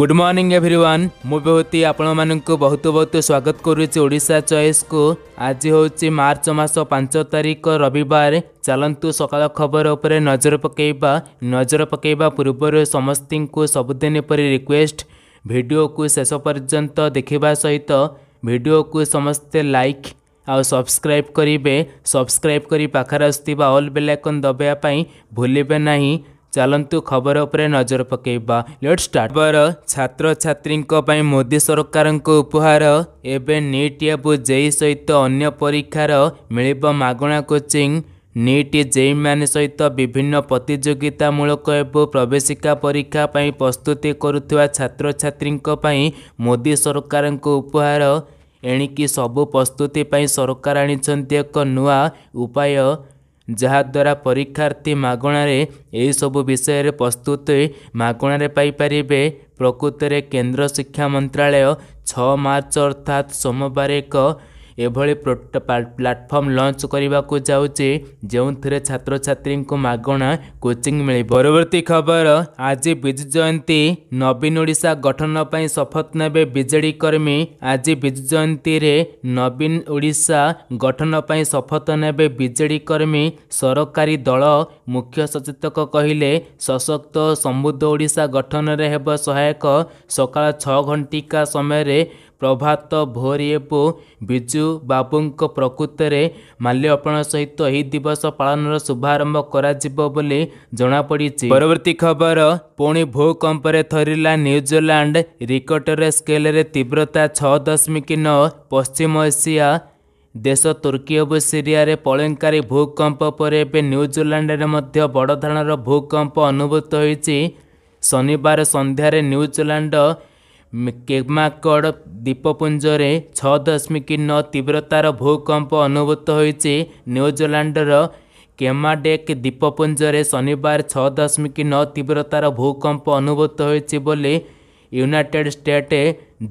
good morning everyone ମୁଁ ବେହୁତି ଆପଣମାନଙ୍କୁ ବହୁତ ବହୁତ ସ୍ୱାଗତ କରୁଛି ଓଡ଼ିଶା ଚଏସ୍କୁ ଆଜି ହେଉଛି ମାର୍ଚ୍ଚ ମାସ ପାଞ୍ଚ ତାରିଖ ରବିବାର ଚାଲନ୍ତୁ ସକାଳ ଖବର ଉପରେ ନଜର ପକାଇବା ନଜର ପକାଇବା ପୂର୍ବରୁ ସମସ୍ତଙ୍କୁ ସବୁଦିନ ପରି ରିକ୍ୱେଷ୍ଟ ଭିଡ଼ିଓକୁ ଶେଷ ପର୍ଯ୍ୟନ୍ତ ଦେଖିବା ସହିତ ଭିଡ଼ିଓକୁ ସମସ୍ତେ ଲାଇକ୍ ଆଉ ସବସ୍କ୍ରାଇବ୍ କରିବେ ସବସ୍କ୍ରାଇବ୍ କରି ପାଖରେ ଆସୁଥିବା ଅଲ୍ ବେଲ୍ ଆଇକନ୍ ଦବାଇବା ପାଇଁ ଭୁଲିବେ ନାହିଁ ଚାଲନ୍ତୁ ଖବର ଉପରେ ନଜର ପକାଇବା ଲେଟ୍ ଷ୍ଟାର୍ଟ ଖବର ଛାତ୍ରଛାତ୍ରୀଙ୍କ ପାଇଁ ମୋଦି ସରକାରଙ୍କ ଉପହାର ଏବେ ନିଟ୍ ଏବଂ ଜେଇ ସହିତ ଅନ୍ୟ ପରୀକ୍ଷାର ମିଳିବ ମାଗଣା କୋଚିଂ ନିଟ୍ ଜେଇ ଜେଇମାନେ ସହିତ ବିଭିନ୍ନ ପ୍ରତିଯୋଗିତାମୂଳକ ଏବଂ ପ୍ରବେଶିକା ପରୀକ୍ଷା ପାଇଁ ପ୍ରସ୍ତୁତି କରୁଥିବା ଛାତ୍ରଛାତ୍ରୀଙ୍କ ପାଇଁ ମୋଦି ସରକାରଙ୍କ ଉପହାର ଏଣିକି ସବୁ ପ୍ରସ୍ତୁତି ପାଇଁ ସରକାର ଆଣିଛନ୍ତି ଏକ ନୂଆ ଉପାୟ ଯାହାଦ୍ୱାରା ପରୀକ୍ଷାର୍ଥୀ ମାଗଣାରେ ଏହିସବୁ ବିଷୟରେ ପ୍ରସ୍ତୁତି ମାଗଣାରେ ପାଇପାରିବେ ପ୍ରକୃତରେ କେନ୍ଦ୍ର ଶିକ୍ଷା ମନ୍ତ୍ରାଳୟ ଛଅ ମାର୍ଚ୍ଚ ଅର୍ଥାତ୍ ସୋମବାର ଏକ ଏଭଳି ପ୍ଲାଟଫର୍ମ ଲଞ୍ଚ କରିବାକୁ ଯାଉଛି ଯେଉଁଥିରେ ଛାତ୍ରଛାତ୍ରୀଙ୍କୁ ମାଗଣା କୋଚିଂ ମିଳିବ ପରବର୍ତ୍ତୀ ଖବର ଆଜି ବିଜୁ ଜୟନ୍ତୀ ନବୀନ ଓଡ଼ିଶା ଗଠନ ପାଇଁ ଶପଥ ନେବେ ବିଜେଡ଼ି କର୍ମୀ ଆଜି ବିଜୁ ଜୟନ୍ତୀରେ ନବୀନ ଓଡ଼ିଶା ଗଠନ ପାଇଁ ଶପଥ ନେବେ ବିଜେଡ଼ି କର୍ମୀ ସରକାରୀ ଦଳ ମୁଖ୍ୟ ସଚେତକ କହିଲେ ସଶକ୍ତ ଓ ସମୃଦ୍ଧ ଓଡ଼ିଶା ଗଠନରେ ହେବ ସହାୟକ ସକାଳ ଛଅ ଘଣ୍ଟିକା ସମୟରେ ପ୍ରଭାତ ଭୋରିଏପୁ ବିଜୁ ବାବୁଙ୍କ ପ୍ରକୃତରେ ମାଲ୍ୟପଣ ସହିତ ଏହି ଦିବସ ପାଳନର ଶୁଭାରମ୍ଭ କରାଯିବ ବୋଲି ଜଣାପଡ଼ିଛି ପରବର୍ତ୍ତୀ ଖବର ପୁଣି ଭୂକମ୍ପରେ ଥରିଲା ନ୍ୟୁଜିଲାଣ୍ଡ ରିକଟର ସ୍କେଲରେ ତୀବ୍ରତା ଛଅ ଦଶମିକ ନଅ ପଶ୍ଚିମ ଏସିଆ ଦେଶ ତୁର୍କୀ ଏବଂ ସିରିଆରେ ପଳଙ୍କାରୀ ଭୂକମ୍ପ ପରେ ଏବେ ନ୍ୟୁଜିଲାଣ୍ଡରେ ମଧ୍ୟ ବଡ଼ ଧରଣର ଭୂକମ୍ପ ଅନୁଭୂତ ହୋଇଛି ଶନିବାର ସନ୍ଧ୍ୟାରେ ନ୍ୟୁଜିଲାଣ୍ଡ କେମାକଡ଼ ଦ୍ୱୀପପୁଞ୍ଜରେ ଛଅ ଦଶମିକ ନଅ ତୀବ୍ରତାର ଭୂକମ୍ପ ଅନୁଭୂତ ହୋଇଛି ନ୍ୟୁଜିଲାଣ୍ଡର କେମାଡେକ୍ ଦ୍ୱୀପପୁଞ୍ଜରେ ଶନିବାର ଛଅ ଦଶମିକ ନଅ ତୀବ୍ରତାର ଭୂକମ୍ପ ଅନୁଭୂତ ହୋଇଛି ବୋଲି United State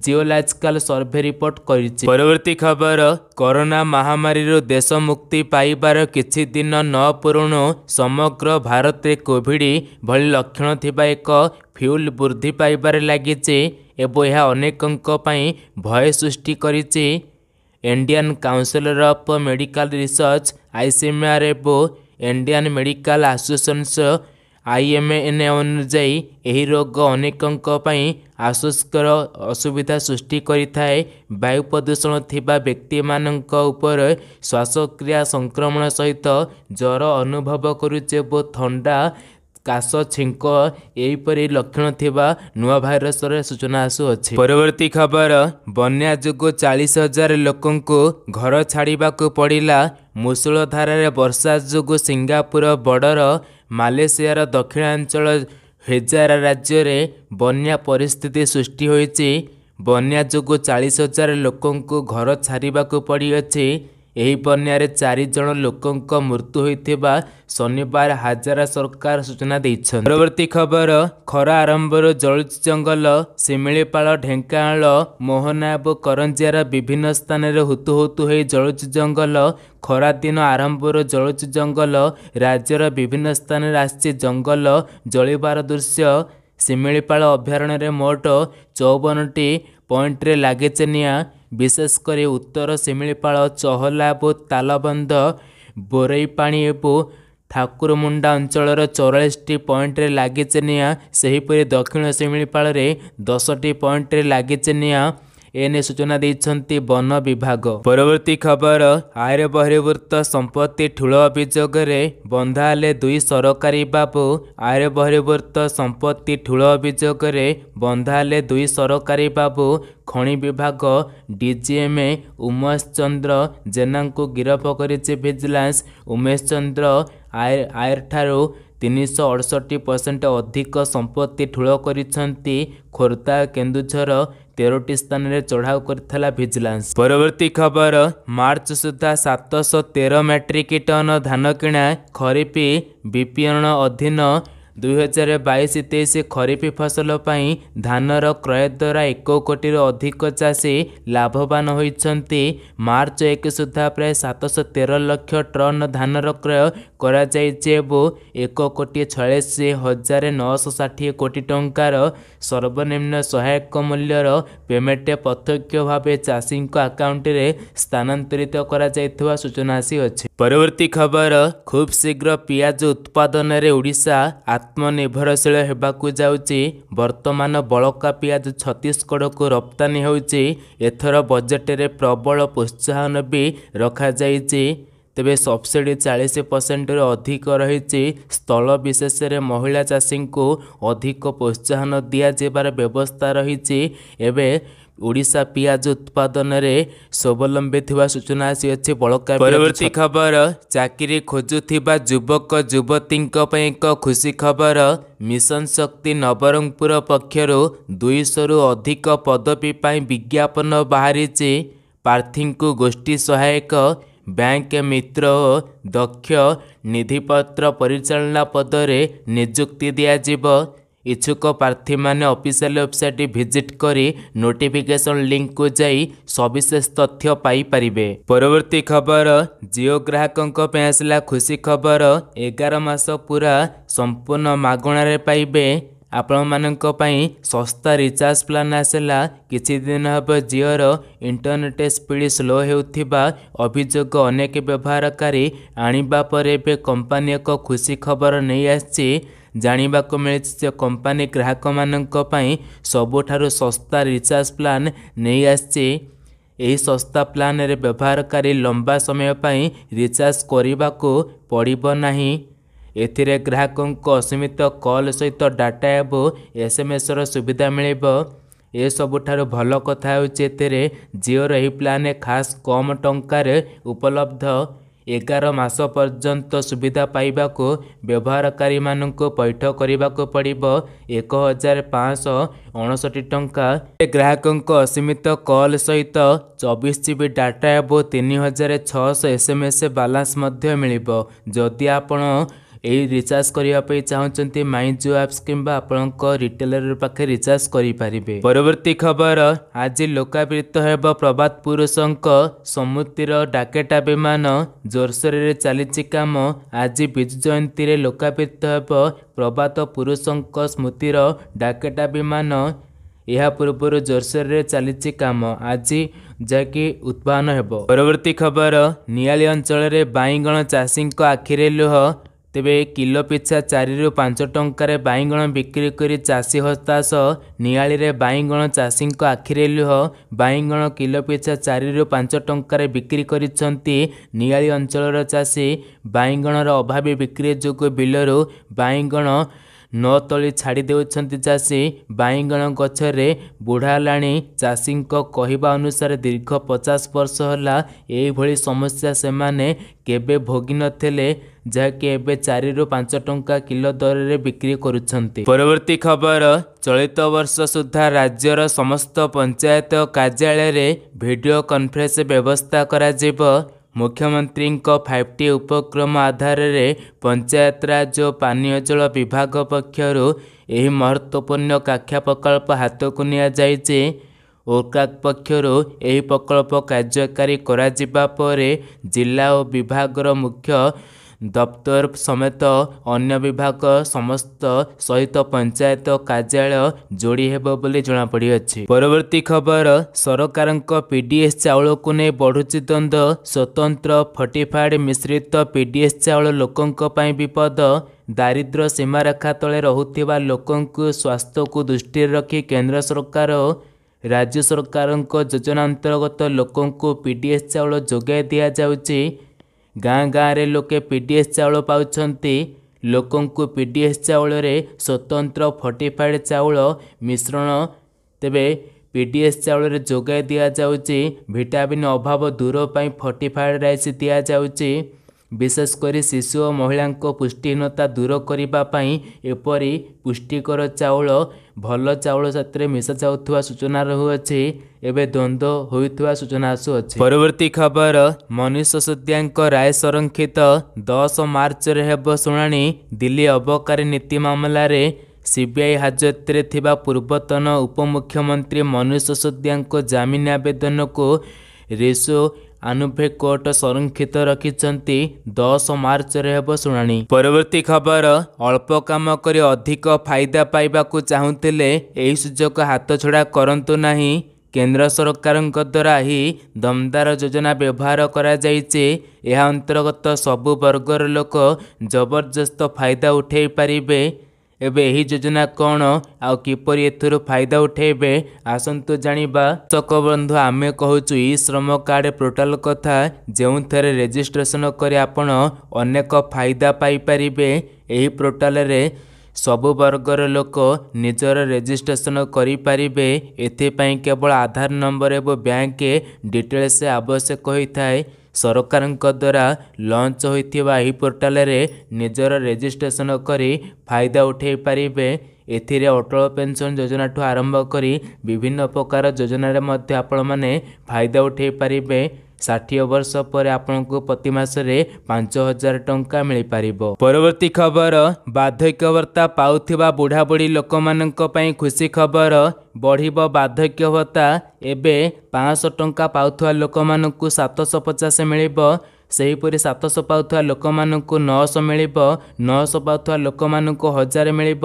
Geological Survey report କରିଛି ପରବର୍ତ୍ତୀ ଖବର କରୋନା ମହାମାରୀରୁ ଦେଶ ମୁକ୍ତି ପାଇବାର କିଛି ଦିନ ନ ପୂରୁଣୁ ସମଗ୍ର ଭାରତରେ କୋଭିଡ଼ ଭଳି ଲକ୍ଷଣ ଥିବା ଏକ ଫ୍ୟୁଲ୍ ବୃଦ୍ଧି ପାଇବାରେ ଲାଗିଛି ଏବଂ ଏହା ଅନେକଙ୍କ ପାଇଁ ଭୟ ସୃଷ୍ଟି କରିଛି Indian Council of Medical Research ICMR ଏବଂ ଇଣ୍ଡିଆନ୍ ମେଡ଼ିକାଲ ଆସୋସିଏସନ୍ସ ଆଇଏମ୍ଏନ୍ ଅନୁଯାୟୀ ଏହି ରୋଗ ଅନେକଙ୍କ ପାଇଁ ଆଶ୍ୱସ୍କର ଅସୁବିଧା ସୃଷ୍ଟି କରିଥାଏ ବାୟୁ ପ୍ରଦୂଷଣ ଥିବା ବ୍ୟକ୍ତିମାନଙ୍କ ଉପରେ ଶ୍ୱାସକ୍ରିୟା ସଂକ୍ରମଣ ସହିତ ଜ୍ୱର ଅନୁଭବ କରୁଛି ଏବଂ ଥଣ୍ଡା କାଶ ଛିଙ୍କ ଏହିପରି ଲକ୍ଷଣ ଥିବା ନୂଆ ଭାଇରସର ସୂଚନା ଆସୁଅଛି ପରବର୍ତ୍ତୀ ଖବର ବନ୍ୟା ଯୋଗୁଁ ଚାଳିଶ ହଜାର ଲୋକଙ୍କୁ ଘର ଛାଡ଼ିବାକୁ ପଡ଼ିଲା ମୂଷଳଧାରାରେ ବର୍ଷା ଯୋଗୁଁ ସିଙ୍ଗାପୁର ବର୍ଡ଼ର ମାଲେସିଆର ଦକ୍ଷିଣାଞ୍ଚଳ ହେଜାରା ରାଜ୍ୟରେ ବନ୍ୟା ପରିସ୍ଥିତି ସୃଷ୍ଟି ହୋଇଛି ବନ୍ୟା ଯୋଗୁଁ ଚାଳିଶ ହଜାର ଲୋକଙ୍କୁ ଘର ଛାଡ଼ିବାକୁ ପଡ଼ିଅଛି ଏହି ବନ୍ୟାରେ ଚାରିଜଣ ଲୋକଙ୍କ ମୃତ୍ୟୁ ହୋଇଥିବା ଶନିବାର ହାଜରା ସରକାର ସୂଚନା ଦେଇଛନ୍ତି ପରବର୍ତ୍ତୀ ଖବର ଖରା ଆରମ୍ଭରୁ ଜଳୁଛି ଜଙ୍ଗଲ ଶିମିଳିପାଳ ଢେଙ୍କାନାଳ ମୋହନା ଏବଂ କରଞ୍ଜିଆର ବିଭିନ୍ନ ସ୍ଥାନରେ ହୁତୁ ହୁତୁ ହୋଇ ଜଳୁଛି ଜଙ୍ଗଲ ଖରାଦିନ ଆରମ୍ଭରୁ ଜଳୁଛି ଜଙ୍ଗଲ ରାଜ୍ୟର ବିଭିନ୍ନ ସ୍ଥାନରେ ଆସିଛି ଜଙ୍ଗଲ ଜଳିବାର ଦୃଶ୍ୟ ଶିମିଳିପାଳ ଅଭୟାରଣ୍ୟରେ ମୋଟ ଚଉବନଟି ପଏଣ୍ଟରେ ଲାଗିଛି ନିଆଁ ବିଶେଷକରି ଉତ୍ତର ଶିମିଳିପାଳ ଚହଲା ଏବଂ ତାଲବନ୍ଧ ବୋରେଇପାଣି ଏବଂ ଠାକୁରମୁଣ୍ଡା ଅଞ୍ଚଳର ଚଉରାଳିଶଟି ପଏଣ୍ଟରେ ଲାଗିଛି ନିଆଁ ସେହିପରି ଦକ୍ଷିଣ ଶିମିଳିପାଳରେ ଦଶଟି ପଏଣ୍ଟରେ ଲାଗିଛି ନିଆଁ ଏନେଇ ସୂଚନା ଦେଇଛନ୍ତି ବନ ବିଭାଗ ପରବର୍ତ୍ତୀ ଖବର ଆୟର ବହିର୍ଭୂତ ସମ୍ପତ୍ତି ଠୁଳ ଅଭିଯୋଗରେ ବନ୍ଧା ହେଲେ ଦୁଇ ସରକାରୀ ବାବୁ ଆୟର ବହିର୍ଭୂତ ସମ୍ପତ୍ତି ଠୁଳ ଅଭିଯୋଗରେ ବନ୍ଧା ହେଲେ ଦୁଇ ସରକାରୀ ବାବୁ ଖଣି ବିଭାଗ ଡିଜିଏମ୍ଏ ଉମେଶ ଚନ୍ଦ୍ର ଜେନାଙ୍କୁ ଗିରଫ କରିଛି ଭିଜିଲାନ୍ସ ଉମେଶ ଚନ୍ଦ୍ର ଆୟର ଆୟର ଠାରୁ ତିନିଶହ ଅଠଷଠି ପରସେଣ୍ଟ ଅଧିକ ସମ୍ପତ୍ତି ଠୁଳ କରିଛନ୍ତି ଖୋର୍ଦ୍ଧା କେନ୍ଦୁଝର ତେରଟି ସ୍ଥାନରେ ଚଢ଼ାଉ କରିଥିଲା ଭିଜିଲାନ୍ସ ପରବର୍ତ୍ତୀ ଖବର ମାର୍ଚ୍ଚ ସୁଦ୍ଧା ସାତଶହ ତେର ମେଟ୍ରିକ ଟନ୍ ଧାନ କିଣା ଖରିପି ବିପିଅଣ ଅଧୀନ ଦୁଇହଜାର ବାଇଶ ତେଇଶ ଖରିଫ ଫସଲ ପାଇଁ ଧାନର କ୍ରୟ ଦ୍ୱାରା ଏକ କୋଟିରୁ ଅଧିକ ଚାଷୀ ଲାଭବାନ ହୋଇଛନ୍ତି ମାର୍ଚ୍ଚ ଏକ ସୁଦ୍ଧା ପ୍ରାୟ ସାତଶହ ତେର ଲକ୍ଷ ଟନ୍ ଧାନର କ୍ରୟ କରାଯାଇଛି ଏବଂ ଏକ କୋଟି ଛୟାଳିଶ ହଜାର ନଅଶହ ଷାଠିଏ କୋଟି ଟଙ୍କାର ସର୍ବନିମ୍ନ ସହାୟକ ମୂଲ୍ୟର ପେମେଣ୍ଟ ପ୍ରତ୍ୟକ୍ଷ ଭାବେ ଚାଷୀଙ୍କ ଆକାଉଣ୍ଟରେ ସ୍ଥାନାନ୍ତରିତ କରାଯାଇଥିବା ସୂଚନା ଆସିଅଛି ପରବର୍ତ୍ତୀ ଖବର ଖୁବ୍ ଶୀଘ୍ର ପିଆଜ ଉତ୍ପାଦନରେ ଓଡ଼ିଶା ଆତ୍ମନିର୍ଭରଶୀଳ ହେବାକୁ ଯାଉଛି ବର୍ତ୍ତମାନ ବଳକା ପିଆଜ ଛତିଶଗଡ଼କୁ ରପ୍ତାନୀ ହେଉଛି ଏଥର ବଜେଟ୍ରେ ପ୍ରବଳ ପ୍ରୋତ୍ସାହନ ବି ରଖାଯାଇଛି ତେବେ ସବସିଡ଼ି ଚାଳିଶ ପରସେଣ୍ଟରୁ ଅଧିକ ରହିଛି ସ୍ଥଳ ବିଶେଷରେ ମହିଳା ଚାଷୀଙ୍କୁ ଅଧିକ ପ୍ରୋତ୍ସାହନ ଦିଆଯିବାର ବ୍ୟବସ୍ଥା ରହିଛି ଏବେ ଓଡ଼ିଶା ପିଆଜ ଉତ୍ପାଦନରେ ସ୍ୱାବଲମ୍ବୀ ଥିବା ସୂଚନା ଆସିଅଛି ବଳକା ପରବର୍ତ୍ତୀ ଖବର ଚାକିରି ଖୋଜୁଥିବା ଯୁବକ ଯୁବତୀଙ୍କ ପାଇଁ ଏକ ଖୁସି ଖବର ମିଶନ ଶକ୍ତି ନବରଙ୍ଗପୁର ପକ୍ଷରୁ ଦୁଇଶହରୁ ଅଧିକ ପଦବୀ ପାଇଁ ବିଜ୍ଞାପନ ବାହାରିଛି ପ୍ରାର୍ଥୀଙ୍କୁ ଗୋଷ୍ଠୀ ସହାୟକ ବ୍ୟାଙ୍କ ମିତ୍ର ଓ ଦକ୍ଷ ନିଧିପତ୍ର ପରିଚାଳନା ପଦରେ ନିଯୁକ୍ତି ଦିଆଯିବ ଇଚ୍ଛୁକ ପ୍ରାର୍ଥୀମାନେ ଅଫିସିଆଲ୍ ୱେବ୍ସାଇଟ୍ ଭିଜିଟ୍ କରି ନୋଟିଫିକେସନ୍ ଲିଙ୍କକୁ ଯାଇ ସବିଶେଷ ତଥ୍ୟ ପାଇପାରିବେ ପରବର୍ତ୍ତୀ ଖବର ଜିଓ ଗ୍ରାହକଙ୍କ ପାଇଁ ଆସିଲା ଖୁସି ଖବର ଏଗାର ମାସ ପୁରା ସମ୍ପୂର୍ଣ୍ଣ ମାଗଣାରେ ପାଇବେ ଆପଣମାନଙ୍କ ପାଇଁ ଶସ୍ତା ରିଚାର୍ଜ ପ୍ଲାନ୍ ଆସିଲା କିଛି ଦିନ ହେବ ଜିଓର ଇଣ୍ଟରନେଟ୍ ସ୍ପିଡ଼ ସ୍ଲୋ ହେଉଥିବା ଅଭିଯୋଗ ଅନେକ ବ୍ୟବହାରକାରୀ ଆଣିବା ପରେ ଏବେ କମ୍ପାନୀ ଏକ ଖୁସି ଖବର ନେଇ ଆସିଛି ଜାଣିବାକୁ ମିଳିଛି ଯେ କମ୍ପାନୀ ଗ୍ରାହକମାନଙ୍କ ପାଇଁ ସବୁଠାରୁ ଶସ୍ତା ରିଚାର୍ଜ ପ୍ଲାନ୍ ନେଇ ଆସିଛି ଏହି ଶସ୍ତା ପ୍ଲାନ୍ରେ ବ୍ୟବହାରକାରୀ ଲମ୍ବା ସମୟ ପାଇଁ ରିଚାର୍ଜ କରିବାକୁ ପଡ଼ିବ ନାହିଁ ଏଥିରେ ଗ୍ରାହକଙ୍କୁ ଅସୀମିତ କଲ୍ ସହିତ ଡାଟା ଏବଂ ଏସ୍ଏମ୍ଏସ୍ର ସୁବିଧା ମିଳିବ ଏସବୁଠାରୁ ଭଲ କଥା ହେଉଛି ଏଥିରେ ଜିଓର ଏହି ପ୍ଲାନ୍ ଖାସ୍ କମ୍ ଟଙ୍କାରେ ଉପଲବ୍ଧ ଏଗାର ମାସ ପର୍ଯ୍ୟନ୍ତ ସୁବିଧା ପାଇବାକୁ ବ୍ୟବହାରକାରୀମାନଙ୍କୁ ପୈଠ କରିବାକୁ ପଡ଼ିବ ଏକ ହଜାର ପାଞ୍ଚଶହ ଅଣଷଠି ଟଙ୍କା ଗ୍ରାହକଙ୍କ ଅସୀମିତ କଲ୍ ସହିତ ଚବିଶ ଜି ବି ଡାଟା ଏବଂ ତିନି ହଜାର ଛଅଶହ ଏସ୍ ଏମ୍ ଏସ୍ ବାଲାନ୍ସ ମଧ୍ୟ ମିଳିବ ଯଦି ଆପଣ ଏହି ରିଚାର୍ଜ କରିବା ପାଇଁ ଚାହୁଁଛନ୍ତି ମାଇଁ ଜିଓ ଆପ୍ସ କିମ୍ବା ଆପଣଙ୍କ ରିଟେଲର ପାଖରେ ରିଚାର୍ଜ କରିପାରିବେ ପରବର୍ତ୍ତୀ ଖବର ଆଜି ଲୋକାପ୍ରିତ ହେବ ପ୍ରଭାତ ପୁରୁଷଙ୍କ ସମୁତିର ଡାକେଟା ବିମାନ ଜୋରସୋରରେ ଚାଲିଛି କାମ ଆଜି ବିଜୁ ଜୟନ୍ତୀରେ ଲୋକାପ୍ରିତ ହେବ ପ୍ରଭାତ ପୁରୁଷଙ୍କ ସ୍ମୃତିର ଡାକେଟା ବିମାନ ଏହା ପୂର୍ବରୁ ଜୋରସୋରରେ ଚାଲିଛି କାମ ଆଜି ଯାହାକି ଉତ୍ପାଦନ ହେବ ପରବର୍ତ୍ତୀ ଖବର ନିଆଳି ଅଞ୍ଚଳରେ ବାଇଗଣ ଚାଷୀଙ୍କ ଆଖିରେ ଲୁହ ତେବେ କିଲୋ ପିଛା ଚାରିରୁ ପାଞ୍ଚ ଟଙ୍କାରେ ବାଇଗଣ ବିକ୍ରି କରି ଚାଷୀ ହତାଶ ନିଆଳିରେ ବାଇଗଣ ଚାଷୀଙ୍କ ଆଖିରେ ଲୁହ ବାଇଗଣ କିଲୋ ପିଛା ଚାରିରୁ ପାଞ୍ଚ ଟଙ୍କାରେ ବିକ୍ରି କରିଛନ୍ତି ନିଆଳି ଅଞ୍ଚଳର ଚାଷୀ ବାଇଗଣର ଅଭାବୀ ବିକ୍ରି ଯୋଗୁଁ ବିଲରୁ ବାଇଗଣ ନ ତଳି ଛାଡ଼ି ଦେଉଛନ୍ତି ଚାଷୀ ବାଇଗଣ ଗଛରେ ବୁଢ଼ା ହେଲାଣି ଚାଷୀଙ୍କ କହିବା ଅନୁସାରେ ଦୀର୍ଘ ପଚାଶ ବର୍ଷ ହେଲା ଏଇଭଳି ସମସ୍ୟା ସେମାନେ କେବେ ଭୋଗିନଥିଲେ ଯାହାକି ଏବେ ଚାରିରୁ ପାଞ୍ଚ ଟଙ୍କା କିଲୋ ଦରରେ ବିକ୍ରି କରୁଛନ୍ତି ପରବର୍ତ୍ତୀ ଖବର ଚଳିତ ବର୍ଷ ସୁଦ୍ଧା ରାଜ୍ୟର ସମସ୍ତ ପଞ୍ଚାୟତ କାର୍ଯ୍ୟାଳୟରେ ଭିଡ଼ିଓ କନଫରେନ୍ସ ବ୍ୟବସ୍ଥା କରାଯିବ ମୁଖ୍ୟମନ୍ତ୍ରୀଙ୍କ ଫାଇଭ୍ ଟି ଉପକ୍ରମ ଆଧାରରେ ପଞ୍ଚାୟତରାଜ ଓ ପାନୀୟ ଜଳ ବିଭାଗ ପକ୍ଷରୁ ଏହି ମହତ୍ତ୍ୱପୂର୍ଣ୍ଣ କାକ୍ଷା ପ୍ରକଳ୍ପ ହାତକୁ ନିଆଯାଇଛି ଓକାକ୍ ପକ୍ଷରୁ ଏହି ପ୍ରକଳ୍ପ କାର୍ଯ୍ୟକାରୀ କରାଯିବା ପରେ ଜିଲ୍ଲା ଓ ବିଭାଗର ମୁଖ୍ୟ ଦପ୍ତର ସମେତ ଅନ୍ୟ ବିଭାଗ ସମସ୍ତ ସହିତ ପଞ୍ଚାୟତ କାର୍ଯ୍ୟାଳୟ ଯୋଡ଼ି ହେବ ବୋଲି ଜଣାପଡ଼ିଅଛି ପରବର୍ତ୍ତୀ ଖବର ସରକାରଙ୍କ ପି ପିଡିଏସ୍ ଚାଉଳକୁ ନେଇ ବଢ଼ୁଛି ଦ୍ୱନ୍ଦ୍ୱ ସ୍ୱତନ୍ତ୍ର ଫର୍ଟିଫାଏଡ଼୍ ମିଶ୍ରିତ ପି ପିଡିଏସ୍ ଚାଉଳ ଲୋକଙ୍କ ପାଇଁ ବିପଦ ଦାରିଦ୍ର୍ୟ ସୀମାରେଖା ତଳେ ରହୁଥିବା ଲୋକଙ୍କୁ ସ୍ୱାସ୍ଥ୍ୟକୁ ଦୃଷ୍ଟିରେ ରଖି କେନ୍ଦ୍ର ସରକାର ରାଜ୍ୟ ସରକାରଙ୍କ ଯୋଜନା ଅନ୍ତର୍ଗତ ଲୋକଙ୍କୁ ପି ପିଡିଏସ୍ ଚାଉଳ ଯୋଗାଇ ଦିଆଯାଉଛି ଗାଁ ଗାଁରେ ଲୋକେ ପି ଡି ଏସ୍ ଚାଉଳ ପାଉଛନ୍ତି ଲୋକଙ୍କୁ ପି ଡି ଏସ୍ ଚାଉଳରେ ସ୍ୱତନ୍ତ୍ର ଫର୍ଟିଫାଏଡ଼୍ ଚାଉଳ ମିଶ୍ରଣ ତେବେ ପି ଡି ଏସ୍ ଚାଉଳରେ ଯୋଗାଇ ଦିଆଯାଉଛି ଭିଟାମିନ୍ ଅଭାବ ଦୂର ପାଇଁ ଫର୍ଟିଫାଏଡ଼୍ ରାଇସ୍ ଦିଆଯାଉଛି ବିଶେଷ କରି ଶିଶୁ ଓ ମହିଳାଙ୍କ ପୁଷ୍ଟିହୀନତା ଦୂର କରିବା ପାଇଁ ଏପରି ପୁଷ୍ଟିକର ଚାଉଳ ଭଲ ଚାଉଳ ସାଥିରେ ମିଶାଯାଉଥିବା ସୂଚନା ରହୁଅଛି ଏବେ ଦ୍ୱନ୍ଦ୍ୱ ହୋଇଥିବା ସୂଚନା ଆସୁଅଛି ପରବର୍ତ୍ତୀ ଖବର ମନୀଷ ସୁଦିଆଙ୍କ ରାୟ ସଂରକ୍ଷିତ ଦଶ ମାର୍ଚ୍ଚରେ ହେବ ଶୁଣାଣି ଦିଲ୍ଲୀ ଅବକାରୀ ନୀତି ମାମଲାରେ ସିବିଆଇ ହାଜତରେ ଥିବା ପୂର୍ବତନ ଉପମୁଖ୍ୟମନ୍ତ୍ରୀ ମନୀଷ ସୁଦିଆଙ୍କ ଜାମିନ ଆବେଦନକୁ ରିସୋ ଆନୁଭେ କୋର୍ଟ ସଂରକ୍ଷିତ ରଖିଛନ୍ତି ଦଶ ମାର୍ଚ୍ଚରେ ହେବ ଶୁଣାଣି ପରବର୍ତ୍ତୀ ଖବର ଅଳ୍ପ କାମ କରି ଅଧିକ ଫାଇଦା ପାଇବାକୁ ଚାହୁଁଥିଲେ ଏହି ସୁଯୋଗ ହାତଛଡ଼ା କରନ୍ତୁ ନାହିଁ କେନ୍ଦ୍ର ସରକାରଙ୍କ ଦ୍ୱାରା ଏହି ଦମଦାର ଯୋଜନା ବ୍ୟବହାର କରାଯାଇଛି ଏହା ଅନ୍ତର୍ଗତ ସବୁ ବର୍ଗର ଲୋକ ଜବରଦସ୍ତ ଫାଇଦା ଉଠାଇ ପାରିବେ ଏବେ ଏହି ଯୋଜନା କ'ଣ ଆଉ କିପରି ଏଥିରୁ ଫାଇଦା ଉଠାଇବେ ଆସନ୍ତୁ ଜାଣିବା ଚକ ବନ୍ଧୁ ଆମେ କହୁଛୁ ଇ ଶ୍ରମ କାର୍ଡ଼ ପୋର୍ଟାଲ କଥା ଯେଉଁଥିରେ ରେଜିଷ୍ଟ୍ରେସନ କରି ଆପଣ ଅନେକ ଫାଇଦା ପାଇପାରିବେ ଏହି ପୋର୍ଟାଲରେ ସବୁ ବର୍ଗର ଲୋକ ନିଜର ରେଜିଷ୍ଟ୍ରେସନ କରିପାରିବେ ଏଥିପାଇଁ କେବଳ ଆଧାର ନମ୍ବର ଏବଂ ବ୍ୟାଙ୍କ ଡିଟେଲ୍ସ ଆବଶ୍ୟକ ହୋଇଥାଏ ସରକାରଙ୍କ ଦ୍ୱାରା ଲଞ୍ଚ ହୋଇଥିବା ଏହି ପୋର୍ଟାଲରେ ନିଜର ରେଜିଷ୍ଟ୍ରେସନ କରି ଫାଇଦା ଉଠାଇ ପାରିବେ ଏଥିରେ ଅଟଳ ପେନ୍ସନ୍ ଯୋଜନାଠୁ ଆରମ୍ଭ କରି ବିଭିନ୍ନ ପ୍ରକାର ଯୋଜନାରେ ମଧ୍ୟ ଆପଣମାନେ ଫାଇଦା ଉଠାଇ ପାରିବେ ଷାଠିଏ ବର୍ଷ ପରେ ଆପଣଙ୍କୁ ପ୍ରତି ମାସରେ ପାଞ୍ଚ ହଜାର ଟଙ୍କା ମିଳିପାରିବ ପରବର୍ତ୍ତୀ ଖବର ବାର୍ଦ୍ଧକ୍ୟ ଭତ୍ତା ପାଉଥିବା ବୁଢ଼ାବୁଢ଼ୀ ଲୋକମାନଙ୍କ ପାଇଁ ଖୁସି ଖବର ବଢ଼ିବ ବାର୍ଦ୍ଧକ୍ୟ ଭତ୍ତା ଏବେ ପାଞ୍ଚଶହ ଟଙ୍କା ପାଉଥିବା ଲୋକମାନଙ୍କୁ ସାତଶହ ପଚାଶ ମିଳିବ ସେହିପରି ସାତଶହ ପାଉଥିବା ଲୋକମାନଙ୍କୁ ନଅଶହ ମିଳିବ ନଅଶହ ପାଉଥିବା ଲୋକମାନଙ୍କୁ ହଜାର ମିଳିବ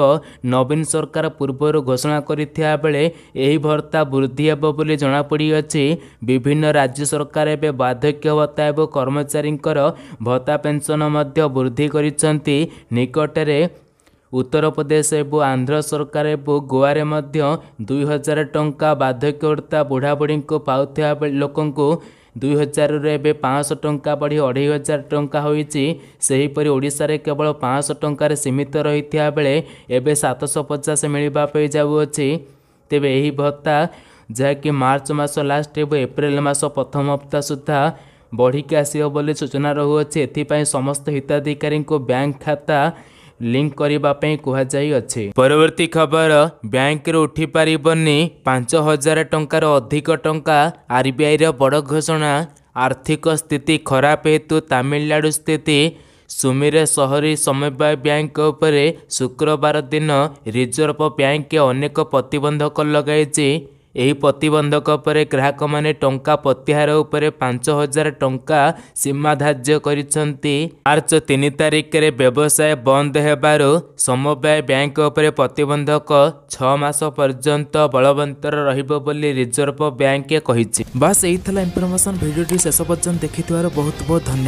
ନବୀନ ସରକାର ପୂର୍ବରୁ ଘୋଷଣା କରିଥିବା ବେଳେ ଏହି ଭର୍ତ୍ତା ବୃଦ୍ଧି ହେବ ବୋଲି ଜଣାପଡ଼ିଅଛି ବିଭିନ୍ନ ରାଜ୍ୟ ସରକାର ଏବେ ବାର୍ଦ୍ଧକ୍ୟ ଭତ୍ତା ଏବଂ କର୍ମଚାରୀଙ୍କର ଭତ୍ତା ପେନ୍ସନ୍ ମଧ୍ୟ ବୃଦ୍ଧି କରିଛନ୍ତି ନିକଟରେ ଉତ୍ତରପ୍ରଦେଶ ଏବଂ ଆନ୍ଧ୍ର ସରକାର ଏବଂ ଗୋଆରେ ମଧ୍ୟ ଦୁଇ ହଜାର ଟଙ୍କା ବାର୍ଦ୍ଧକ୍ୟ ଭତ୍ତା ବୁଢ଼ାବୁଢ଼ୀଙ୍କୁ ପାଉଥିବା ଲୋକଙ୍କୁ ଦୁଇ ହଜାରରୁ ଏବେ ପାଞ୍ଚଶହ ଟଙ୍କା ବଢ଼ି ଅଢ଼େଇ ହଜାର ଟଙ୍କା ହୋଇଛି ସେହିପରି ଓଡ଼ିଶାରେ କେବଳ ପାଞ୍ଚଶହ ଟଙ୍କାରେ ସୀମିତ ରହିଥିବା ବେଳେ ଏବେ ସାତଶହ ପଚାଶ ମିଳିବା ପାଇଁ ଯାଉଅଛି ତେବେ ଏହି ଭତ୍ତା ଯାହାକି ମାର୍ଚ୍ଚ ମାସ ଲାଷ୍ଟ ଏବଂ ଏପ୍ରିଲ ମାସ ପ୍ରଥମ ହପ୍ତାହ ସୁଦ୍ଧା ବଢ଼ିକି ଆସିବ ବୋଲି ସୂଚନା ରହୁଅଛି ଏଥିପାଇଁ ସମସ୍ତ ହିତାଧିକାରୀଙ୍କୁ ବ୍ୟାଙ୍କ ଖାତା ଲିଙ୍କ କରିବା ପାଇଁ କୁହାଯାଇଅଛି ପରବର୍ତ୍ତୀ ଖବର ବ୍ୟାଙ୍କରୁ ଉଠିପାରିବନି ପାଞ୍ଚ ହଜାର ଟଙ୍କାର ଅଧିକ ଟଙ୍କା ଆରବିଆଇର ବଡ଼ ଘୋଷଣା ଆର୍ଥିକ ସ୍ଥିତି ଖରାପ ହେତୁ ତାମିଲନାଡ଼ୁ ସ୍ଥିତି ସୁମିରେ ସହରୀ ସମବାୟ ବ୍ୟାଙ୍କ ଉପରେ ଶୁକ୍ରବାର ଦିନ ରିଜର୍ଭ ବ୍ୟାଙ୍କ ଅନେକ ପ୍ରତିବନ୍ଧକ ଲଗାଇଛି ଏହି ପ୍ରତିବନ୍ଧକ ପରେ ଗ୍ରାହକମାନେ ଟଙ୍କା ପ୍ରତ୍ୟାହାର ଉପରେ ପାଞ୍ଚ ହଜାର ଟଙ୍କା ସୀମା ଧାର୍ଯ୍ୟ କରିଛନ୍ତି ମାର୍ଚ୍ଚ ତିନି ତାରିଖରେ ବ୍ୟବସାୟ ବନ୍ଦ ହେବାରୁ ସମବାୟ ବ୍ୟାଙ୍କ ଉପରେ ପ୍ରତିବନ୍ଧକ ଛଅ ମାସ ପର୍ଯ୍ୟନ୍ତ ବଳବନ୍ତର ରହିବ ବୋଲି ରିଜର୍ଭ ବ୍ୟାଙ୍କ କହିଛି ବାସ୍ ଏଇଥିଲା ଥିଲା ଇନଫର୍ମେସନ୍ ଭିଡ଼ିଓଟି ଶେଷ ପର୍ଯ୍ୟନ୍ତ ଦେଖିଥିବାରୁ ବହୁତ ବହୁତ ଧନ୍ୟବାଦ